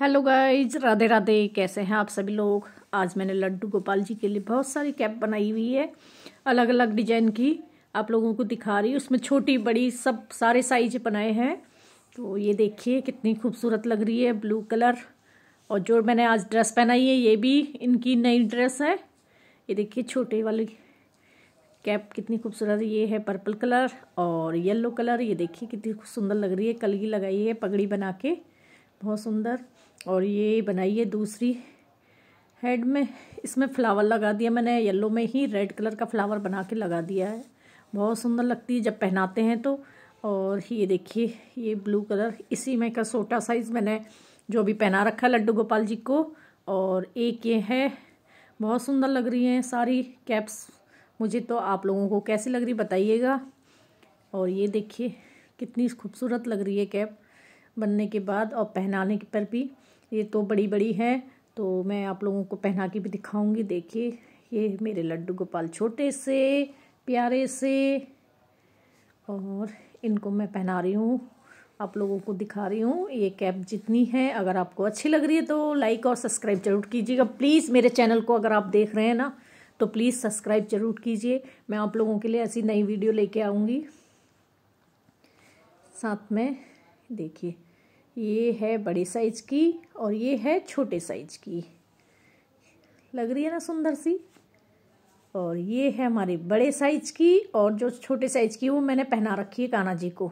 hello guys Radhe Radhe कैसे हैं आप सभी लोग आज मैंने लड्डू गोपाल जी के लिए बहुत सारी कैप बनाई हुई है अलग अलग डिजाइन की आप लोगों को दिखा रही उसमें छोटी बड़ी सब सारे साइज बनाए हैं तो ये देखिए कितनी खूबसूरत लग रही है ब्लू कलर और जो मैंने आज ड्रेस पहनाई है ये भी इनकी नई ड्रेस है ये देखिए छोटे वाली कैप कितनी खूबसूरत ये है पर्पल कलर और येलो कलर ये देखिए कितनी सुंदर लग रही है कलगी लगाई है पगड़ी बना के बहुत सुंदर और ये बनाई है दूसरी हेड में इसमें फ्लावर लगा दिया मैंने येलो में ही रेड कलर का फ्लावर बना के लगा दिया है बहुत सुंदर लगती है जब पहनाते हैं तो और ये देखिए ये ब्लू कलर इसी में का छोटा साइज़ मैंने जो भी पहना रखा है लड्डू गोपाल जी को और एक ये है बहुत सुंदर लग रही हैं सारी कैप्स मुझे तो आप लोगों को कैसी लग रही बताइएगा और ये देखिए कितनी खूबसूरत लग रही है कैप बनने के बाद और पहनाने के पर भी ये तो बड़ी बड़ी है तो मैं आप लोगों को पहना के भी दिखाऊंगी देखिए ये मेरे लड्डू गोपाल छोटे से प्यारे से और इनको मैं पहना रही हूँ आप लोगों को दिखा रही हूँ ये कैप जितनी है अगर आपको अच्छी लग रही है तो लाइक और सब्सक्राइब जरूर कीजिएगा प्लीज़ मेरे चैनल को अगर आप देख रहे हैं ना तो प्लीज़ सब्सक्राइब जरूर कीजिए मैं आप लोगों के लिए ऐसी नई वीडियो लेके आऊँगी साथ में देखिए ये है बड़े साइज की और ये है छोटे साइज की लग रही है ना सुंदर सी और ये है हमारी बड़े साइज की और जो छोटे साइज की वो मैंने पहना रखी है काना जी को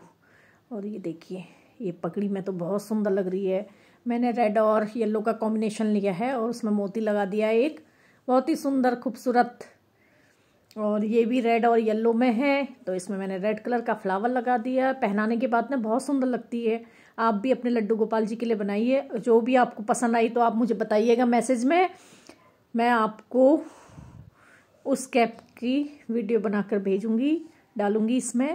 और ये देखिए ये पगड़ी में तो बहुत सुंदर लग रही है मैंने रेड और येलो का कॉम्बिनेशन लिया है और उसमें मोती लगा दिया है एक बहुत ही सुंदर खूबसूरत और ये भी रेड और येलो में है तो इसमें मैंने रेड कलर का फ्लावर लगा दिया पहनाने के बाद ना बहुत सुंदर लगती है आप भी अपने लड्डू गोपाल जी के लिए बनाइए जो भी आपको पसंद आई तो आप मुझे बताइएगा मैसेज में मैं आपको उस कैप की वीडियो बनाकर भेजूँगी डालूँगी इसमें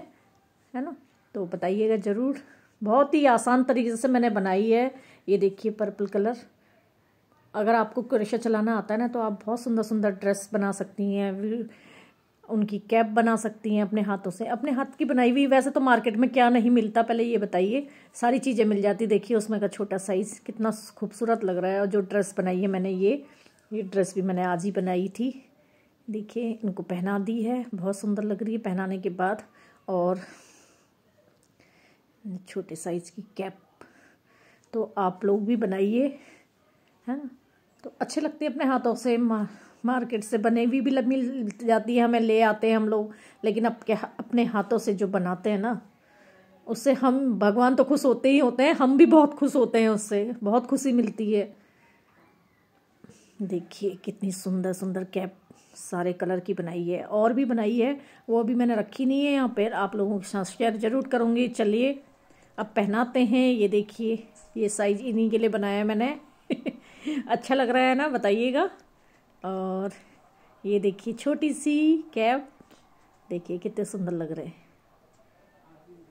है ना तो बताइएगा ज़रूर बहुत ही आसान तरीके से मैंने बनाई है ये देखिए पर्पल कलर अगर आपको क्रेशा चलाना आता है ना तो आप बहुत सुंदर सुंदर ड्रेस बना सकती हैं उनकी कैप बना सकती हैं अपने हाथों से अपने हाथ की बनाई हुई वैसे तो मार्केट में क्या नहीं मिलता पहले ये बताइए सारी चीज़ें मिल जाती देखिए उसमें का छोटा साइज़ कितना खूबसूरत लग रहा है और जो ड्रेस बनाई है मैंने ये ये ड्रेस भी मैंने आज ही बनाई थी देखिए इनको पहना दी है बहुत सुंदर लग रही है पहनाने के बाद और छोटे साइज़ की कैप तो आप लोग भी बनाइए है ना तो अच्छे लगते हैं अपने हाथों से मार्केट से बने हुई भी मिल जाती है हमें ले आते हैं हम लोग लेकिन के अपने हाथों से जो बनाते हैं ना उससे हम भगवान तो खुश होते ही होते हैं हम भी बहुत खुश होते हैं उससे बहुत खुशी मिलती है देखिए कितनी सुंदर सुंदर कैप सारे कलर की बनाई है और भी बनाई है वो अभी मैंने रखी नहीं है यहाँ पर आप लोगों के साथ शेयर ज़रूर करूँगी चलिए अब पहनाते हैं ये देखिए ये साइज इन्हीं के लिए बनाया मैंने अच्छा लग रहा है ना बताइएगा और ये देखिए छोटी सी कैब देखिए कितने सुंदर लग रहे हैं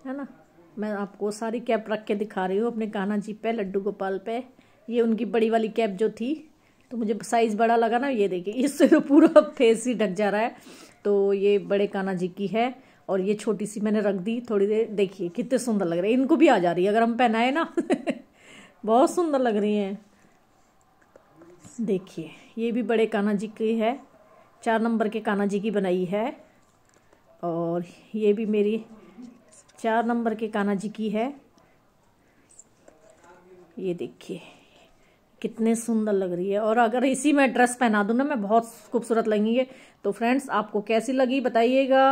है ना मैं आपको सारी कैप रख के दिखा रही हूँ अपने कान्हा जी पे लड्डू गोपाल पे ये उनकी बड़ी वाली कैप जो थी तो मुझे साइज़ बड़ा लगा ना ये देखिए इससे तो पूरा फेस ही ढक जा रहा है तो ये बड़े कान्हा जी की है और ये छोटी सी मैंने रख दी थोड़ी देर देखिए कितने सुंदर लग रहे हैं इनको भी आ जा रही है अगर हम पहनाए ना बहुत सुंदर लग रही हैं देखिए ये भी बड़े कान्हा जी की है चार नंबर के कान्हा जी की बनाई है और ये भी मेरी चार नंबर के कान्हा जी की है ये देखिए कितने सुंदर लग रही है और अगर इसी में ड्रेस पहना दूँ ना मैं बहुत खूबसूरत लगेंगे तो फ्रेंड्स आपको कैसी लगी बताइएगा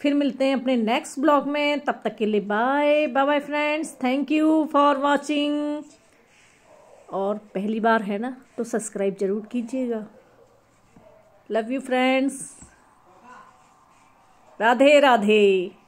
फिर मिलते हैं अपने नेक्स्ट ब्लॉग में तब तक के लिए bye bye bye friends thank you for watching और पहली बार है ना तो सब्सक्राइब ज़रूर कीजिएगा love you friends Radhe Radhe